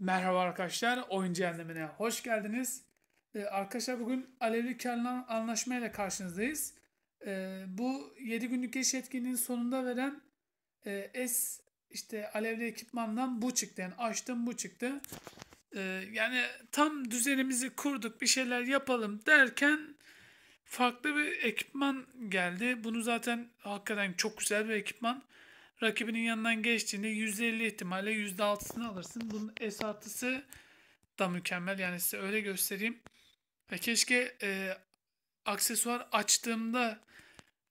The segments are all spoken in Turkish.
Merhaba arkadaşlar, oyun cehennemine hoş geldiniz. Ee, arkadaşlar bugün Alevli Kerlan Anlaşma ile karşınızdayız. Ee, bu 7 günlük eş etkinliğinin sonunda veren e, S işte Alevli ekipmandan bu çıktı. Yani açtım bu çıktı. Ee, yani tam düzenimizi kurduk bir şeyler yapalım derken farklı bir ekipman geldi. Bunu zaten hakikaten çok güzel bir ekipman rakibinin yanından geçtiğinde 150 ihtimalle %6'sını alırsın. Bunun S artısı da mükemmel. Yani size öyle göstereyim. E, keşke e, aksesuar açtığımda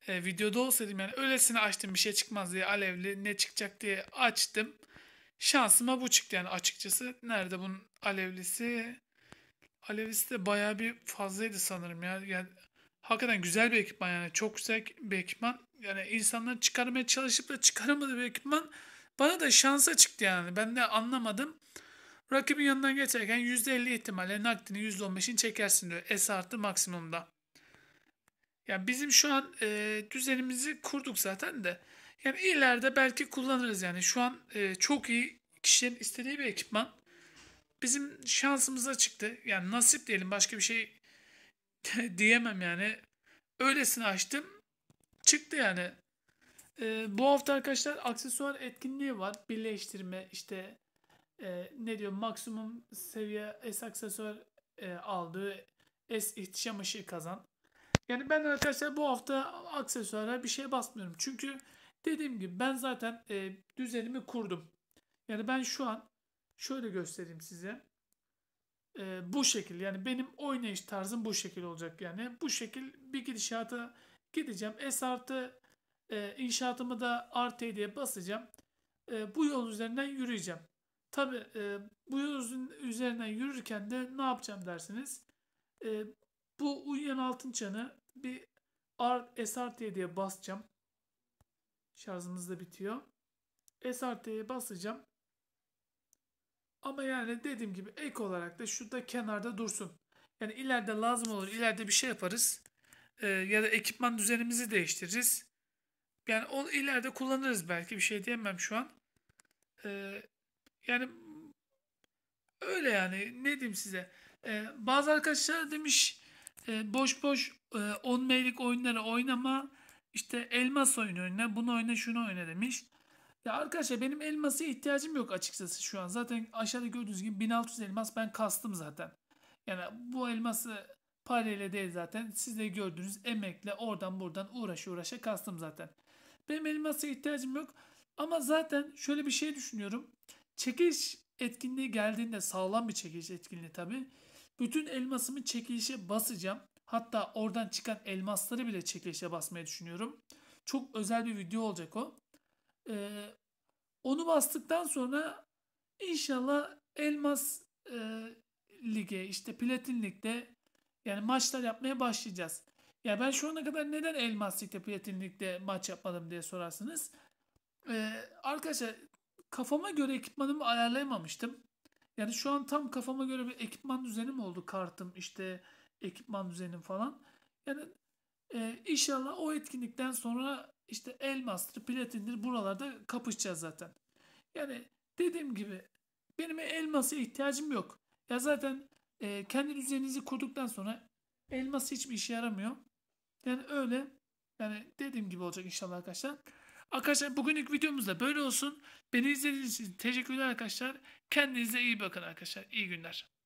e, videoda olsaydım yani öylesine açtım bir şey çıkmaz diye alevli ne çıkacak diye açtım. Şansıma bu çıktı yani açıkçası. Nerede bunun alevlisi? Alevlisi de bayağı bir fazlaydı sanırım ya. Yani hakikaten güzel bir ekipman yani çok güzel bir ekipman yani insanlar çıkarmaya çalışıp da çıkaramadı bir ekipman bana da şansa çıktı yani. Ben de anlamadım. Rakibin yanından geçerken %50 ihtimalle nakdini %15'ini çekersin diyor. S artı maksimumda. Yani bizim şu an e, düzenimizi kurduk zaten de. Yani ileride belki kullanırız yani. Şu an e, çok iyi kişilerin istediği bir ekipman. Bizim şansımıza çıktı. Yani nasip diyelim başka bir şey diyemem yani. Öylesine açtım çıktı yani. Ee, bu hafta arkadaşlar aksesuar etkinliği var. Birleştirme işte e, ne diyor maksimum seviye S aksesuar e, aldığı S ihtişam ışığı kazan. Yani ben arkadaşlar bu hafta aksesuara bir şey basmıyorum. Çünkü dediğim gibi ben zaten e, düzenimi kurdum. Yani ben şu an şöyle göstereyim size. E, bu şekil yani benim oynayış tarzım bu şekil olacak yani. Bu şekil bir gidişata Gideceğim S artı e, inşaatımı da artı diye basacağım. E, bu yol üzerinden yürüyeceğim. Tabi e, bu yol üzerinden yürürken de ne yapacağım dersiniz. E, bu uyuyan altın çanı bir R, S artı diye basacağım. Şarjımız da bitiyor. S artıya basacağım. Ama yani dediğim gibi ek olarak da şu kenarda dursun. Yani ileride lazım olur. ileride bir şey yaparız e, ya da ekipman düzenimizi değiştiririz. Yani onu ileride kullanırız belki bir şey diyemem şu an. E, yani öyle yani ne diyeyim size. E, bazı arkadaşlar demiş e, boş boş 10 e, meylik oyunları oynama işte elmas oyunu oyna bunu oyna şunu oyna demiş. Ya arkadaşlar benim elmasa ihtiyacım yok açıkçası şu an. Zaten aşağıda gördüğünüz gibi 1600 elmas ben kastım zaten. Yani bu elması Parayla değil zaten. Siz de gördüğünüz emekle oradan buradan uğraşa uğraşa kastım zaten. Benim elmasa ihtiyacım yok. Ama zaten şöyle bir şey düşünüyorum. Çekiş etkinliği geldiğinde sağlam bir çekiş etkinliği tabii. Bütün elmasımı çekilişe basacağım. Hatta oradan çıkan elmasları bile çekilişe basmayı düşünüyorum. Çok özel bir video olacak o. Ee, onu bastıktan sonra inşallah elmas e, lige işte platin ligde yani maçlar yapmaya başlayacağız. Ya ben şu ana kadar neden Elmas City Platin maç yapmadım diye sorarsınız. Ee, arkadaşlar kafama göre ekipmanımı ayarlayamamıştım. Yani şu an tam kafama göre bir ekipman düzenim oldu. Kartım işte ekipman düzenim falan. Yani e, inşallah o etkinlikten sonra işte elmastır, platindir buralarda kapışacağız zaten. Yani dediğim gibi benim elmasa ihtiyacım yok. Ya zaten e, kendi düzeninizi kurduktan sonra elması hiçbir işe yaramıyor. Yani öyle yani dediğim gibi olacak inşallah arkadaşlar. Arkadaşlar bugünlük videomuz da böyle olsun. Beni izlediğiniz için teşekkürler arkadaşlar. Kendinize iyi bakın arkadaşlar. İyi günler.